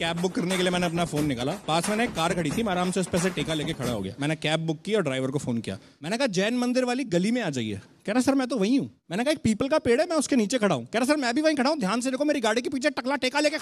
cab book करने के लिए मैंने अपना फोन निकाला पास में एक कार खड़ी थी मैं आराम से उस पर से टेका लेके खड़ा हो गया मैंने कैब बुक की और ड्राइवर को फोन किया मैंने कहा जैन मंदिर वाली गली में आ जाइए कह रहा सर मैं तो वही हूँ मैंने कहा एक पीपल का पेड़ है मैं उसके नीचे खड़ा हूँ कह रहा सर मैं भी वहीं खड़ा हूँ ध्यान से देखो मेरी गाड़ी के पीछे टकला टेका लेके